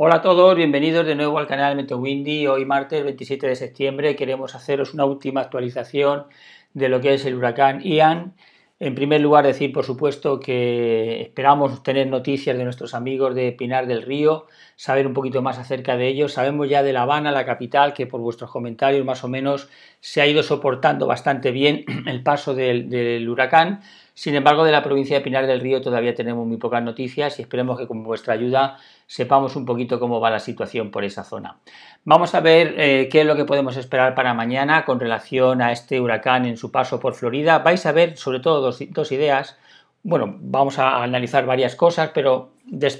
Hola a todos, bienvenidos de nuevo al canal Meto Windy. Hoy martes 27 de septiembre queremos haceros una última actualización de lo que es el huracán Ian. En primer lugar, decir, por supuesto, que esperamos tener noticias de nuestros amigos de Pinar del Río, saber un poquito más acerca de ellos. Sabemos ya de La Habana, la capital, que por vuestros comentarios más o menos se ha ido soportando bastante bien el paso del huracán, sin embargo, de la provincia de Pinar del Río todavía tenemos muy pocas noticias y esperemos que con vuestra ayuda sepamos un poquito cómo va la situación por esa zona. Vamos a ver eh, qué es lo que podemos esperar para mañana con relación a este huracán en su paso por Florida. Vais a ver sobre todo dos, ideas. Bueno, vamos a analizar varias cosas, pero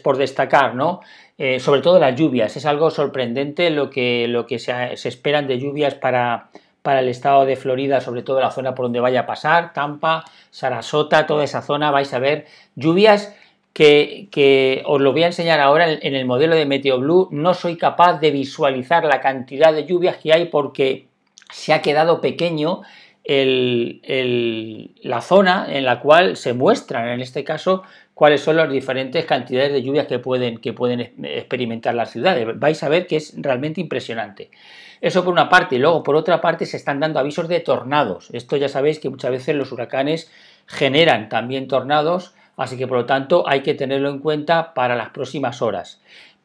por destacar, ¿no? Eh, sobre todo las lluvias. Es algo sorprendente lo que, lo que se, se esperan de lluvias para para el estado de Florida, sobre todo la zona por donde vaya a pasar, Tampa, Sarasota, toda esa zona, vais a ver lluvias que, que, os lo voy a enseñar ahora en, el modelo de Meteo Blue. No soy capaz de visualizar la cantidad de lluvias que hay porque se ha quedado pequeño la zona en la cual se muestran, en este caso, cuáles son las diferentes cantidades de lluvias que pueden, que pueden experimentar las ciudades. Vais a ver que es realmente impresionante. Eso por una parte, y luego por otra parte se están dando avisos de tornados. Esto ya sabéis que muchas veces los huracanes generan también tornados, así que por lo tanto hay que tenerlo en cuenta para las próximas horas.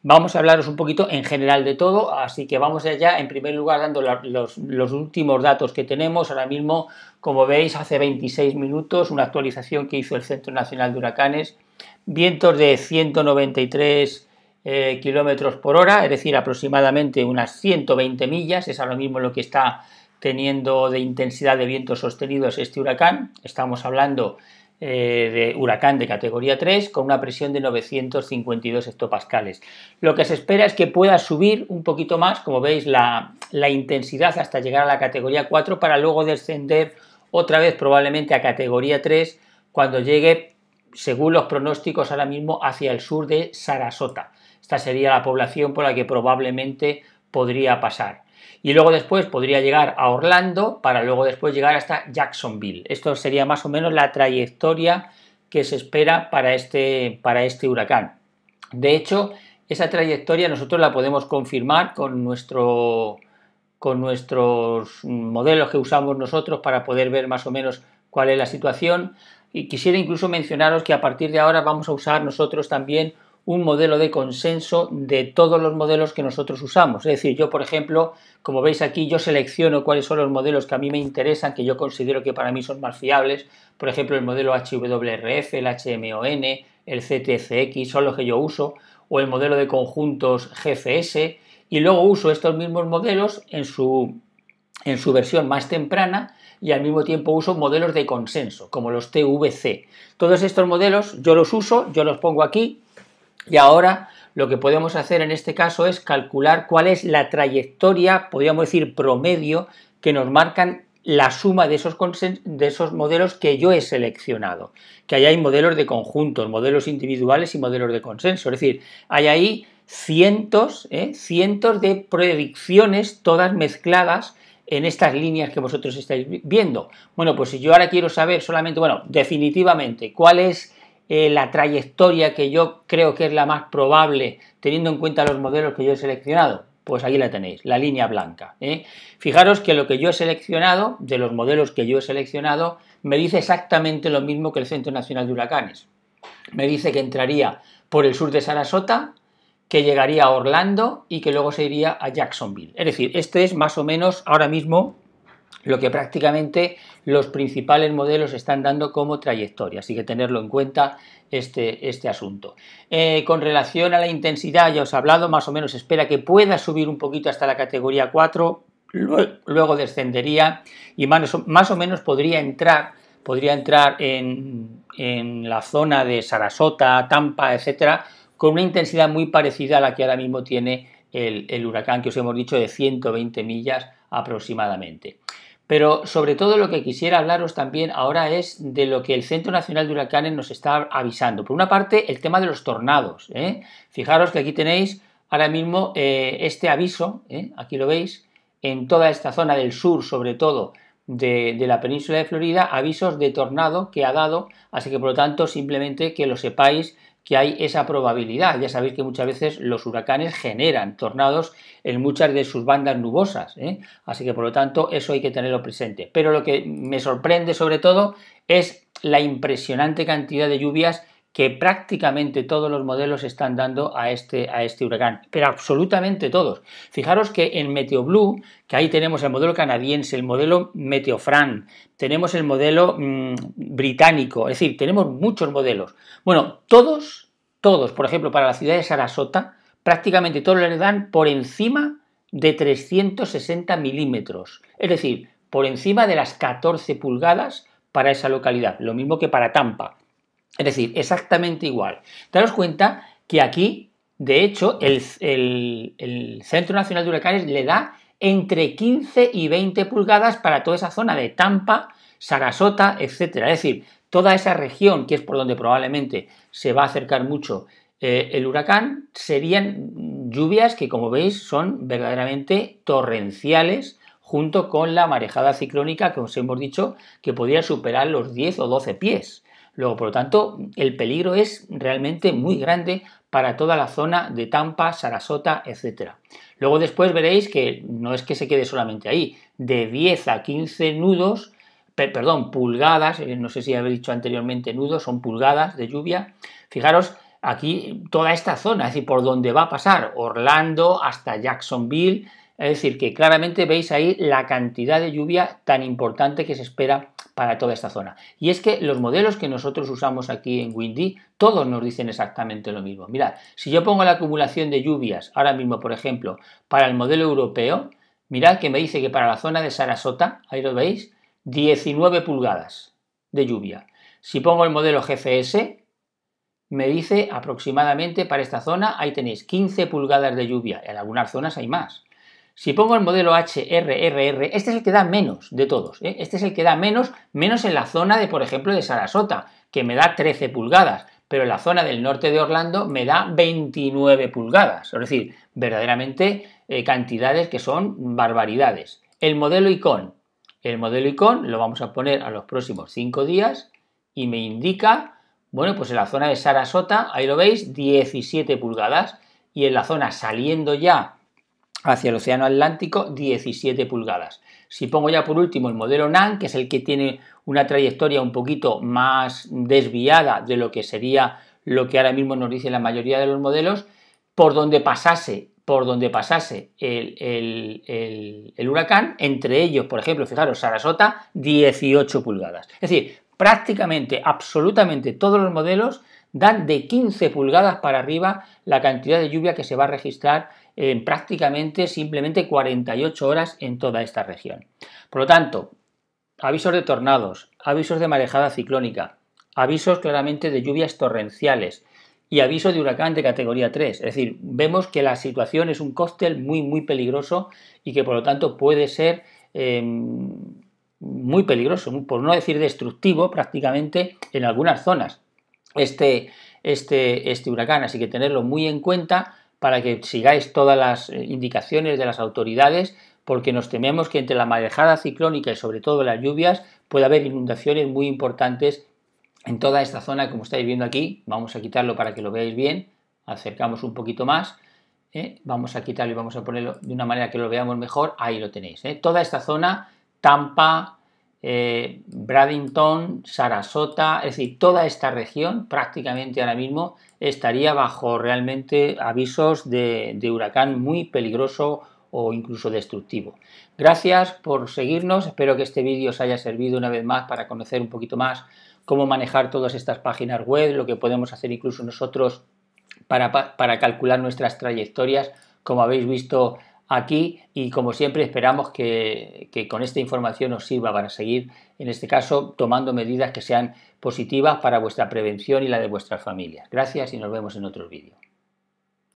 Vamos a hablaros un poquito en general de todo, así que vamos allá en primer lugar dando los, últimos datos que tenemos. Ahora mismo, como veis, hace 26 minutos una actualización que hizo el Centro Nacional de Huracanes. Vientos de 193 km eh, kilómetros por hora, es decir, aproximadamente unas 120 millas, es ahora mismo lo que está teniendo de intensidad de vientos sostenidos este huracán. Estamos hablando eh, de huracán de categoría 3 con una presión de 952 hectopascales. Lo que se espera es que pueda subir un poquito más, como veis, la, la intensidad hasta llegar a la categoría 4 para luego descender otra vez probablemente a categoría 3 cuando llegue, según los pronósticos ahora mismo, hacia el sur de Sarasota. Esta sería la población por la que probablemente podría pasar y luego después podría llegar a Orlando para luego después llegar hasta Jacksonville. Esto sería más o menos la trayectoria que se espera para este, para este huracán. De hecho, esa trayectoria nosotros la podemos confirmar con, nuestro, con nuestros modelos que usamos nosotros para poder ver más o menos cuál es la situación. Y quisiera incluso mencionaros que a partir de ahora vamos a usar nosotros también un modelo de consenso de todos los modelos que nosotros usamos. Es decir, yo, por ejemplo, como veis aquí, yo selecciono cuáles son los modelos que a mí me interesan, que yo considero que para mí son más fiables. Por ejemplo, el modelo HWRF, el HMON, el CTCX, son los que yo uso, o el modelo de conjuntos GFS. Y luego uso estos mismos modelos en su, en su versión más temprana y al mismo tiempo uso modelos de consenso, como los TVC. Todos estos modelos yo los uso, yo los pongo aquí, y ahora lo que podemos hacer en este caso es calcular cuál es la trayectoria, podríamos decir promedio, que nos marcan la suma de esos, de esos modelos que yo he seleccionado. Que ahí hay modelos de conjuntos, modelos individuales y modelos de consenso. Es decir, hay ahí cientos, ¿eh? cientos de predicciones todas mezcladas en estas líneas que vosotros estáis viendo. Bueno, pues si yo ahora quiero saber solamente, bueno, definitivamente, cuál es eh, la trayectoria que yo creo que es la más probable teniendo en cuenta los modelos que yo he seleccionado? Pues ahí la tenéis, la línea blanca. ¿eh? Fijaros que lo que yo he seleccionado, de los modelos que yo he seleccionado, me dice exactamente lo mismo que el Centro Nacional de Huracanes. Me dice que entraría por el sur de Sarasota, que llegaría a Orlando y que luego se iría a Jacksonville. Es decir, este es más o menos ahora mismo lo que prácticamente los principales modelos están dando como trayectoria, así que tenerlo en cuenta este, este asunto. Eh, con relación a la intensidad, ya os he hablado, más o menos espera que pueda subir un poquito hasta la categoría 4, luego descendería y más o, menos podría entrar, podría entrar en, en la zona de Sarasota, Tampa, etcétera, con una intensidad muy parecida a la que ahora mismo tiene el, huracán que os hemos dicho de 120 millas aproximadamente. Pero sobre todo lo que quisiera hablaros también ahora es de lo que el Centro Nacional de Huracanes nos está avisando. Por una parte, el tema de los tornados. ¿eh? Fijaros que aquí tenéis ahora mismo eh, este aviso, ¿eh? aquí lo veis, en toda esta zona del sur, sobre todo de, de, la península de Florida, avisos de tornado que ha dado. Así que por lo tanto, simplemente que lo sepáis que hay esa probabilidad. Ya sabéis que muchas veces los huracanes generan tornados en muchas de sus bandas nubosas, ¿eh? así que por lo tanto eso hay que tenerlo presente. Pero lo que me sorprende sobre todo es la impresionante cantidad de lluvias que prácticamente todos los modelos están dando a este, a este huracán, pero absolutamente todos. Fijaros que en Blue, que ahí tenemos el modelo canadiense, el modelo Fran, tenemos el modelo mm, británico, es decir, tenemos muchos modelos. Bueno, todos, todos, por ejemplo, para la ciudad de Sarasota, prácticamente todos le dan por encima de 360 milímetros, es decir, por encima de las 14 pulgadas para esa localidad, lo mismo que para Tampa. Es decir, exactamente igual. Daros cuenta que aquí, de hecho, el, Centro Nacional de Huracanes le da entre 15 y 20 pulgadas para toda esa zona de Tampa, Sarasota, etc. Es decir, toda esa región, que es por donde probablemente se va a acercar mucho eh, el huracán, serían lluvias que, como veis, son verdaderamente torrenciales junto con la marejada ciclónica que os hemos dicho que podría superar los 10 o 12 pies. Luego, por lo tanto, el peligro es realmente muy grande para toda la zona de Tampa, Sarasota, etc. Luego después veréis que no es que se quede solamente ahí, de 10 a 15 nudos, perdón, pulgadas, eh, no sé si habéis dicho anteriormente nudos, son pulgadas de lluvia. Fijaros, aquí toda esta zona, es decir, por donde va a pasar Orlando hasta Jacksonville, es decir, que claramente veis ahí la cantidad de lluvia tan importante que se espera para toda esta zona. Y es que los modelos que nosotros usamos aquí en Windy, todos nos dicen exactamente lo mismo. Mirad, si yo pongo la acumulación de lluvias, ahora mismo, por ejemplo, para el modelo europeo, mirad que me dice que para la zona de Sarasota, ahí lo veis, 19 pulgadas de lluvia. Si pongo el modelo GFS, me dice aproximadamente para esta zona, ahí tenéis 15 pulgadas de lluvia, en algunas zonas hay más. Si pongo el modelo HRRR, este es el que da menos de todos. ¿eh? Este es el que da menos, menos en la zona de, por ejemplo, de Sarasota, que me da 13 pulgadas, pero en la zona del norte de Orlando me da 29 pulgadas. Es decir, verdaderamente eh, cantidades que son barbaridades. El modelo ICON. El modelo ICON lo vamos a poner a los próximos 5 días y me indica, bueno, pues en la zona de Sarasota, ahí lo veis, 17 pulgadas. Y en la zona saliendo ya hacia el Océano Atlántico 17 pulgadas. Si pongo ya por último el modelo NAN, que es el que tiene una trayectoria un poquito más desviada de lo que sería lo que ahora mismo nos dice la mayoría de los modelos, por donde pasase, por donde pasase el, el huracán, entre ellos, por ejemplo, fijaros, Sarasota, 18 pulgadas. Es decir, prácticamente, absolutamente todos los modelos dan de 15 pulgadas para arriba la cantidad de lluvia que se va a registrar en prácticamente simplemente 48 horas en toda esta región. Por lo tanto, avisos de tornados, avisos de marejada ciclónica, avisos claramente de lluvias torrenciales y aviso de huracán de categoría 3. Es decir, vemos que la situación es un cóctel muy, muy peligroso y que por lo tanto puede ser em, muy peligroso, por no decir destructivo prácticamente en algunas zonas este, este, este huracán. Así que tenerlo muy en cuenta para que sigáis todas las eh, indicaciones de las autoridades, porque nos tememos que entre la marejada ciclónica y sobre todo las lluvias puede haber inundaciones muy importantes en toda esta zona, como estáis viendo aquí. Vamos a quitarlo para que lo veáis bien. Acercamos un poquito más. ¿eh? Vamos a quitarlo y vamos a ponerlo de una manera que lo veamos mejor. Ahí lo tenéis. ¿eh? Toda esta zona, Tampa, eh, Sarasota, es decir, toda esta región prácticamente ahora mismo estaría bajo realmente avisos de, huracán muy peligroso o incluso destructivo. Gracias por seguirnos, espero que este vídeo os haya servido una vez más para conocer un poquito más cómo manejar todas estas páginas web, lo que podemos hacer incluso nosotros para, para calcular nuestras trayectorias. Como habéis visto, aquí y como siempre esperamos que, con esta información os sirva para seguir, en este caso, tomando medidas que sean positivas para vuestra prevención y la de vuestras familias. Gracias y nos vemos en otro vídeo.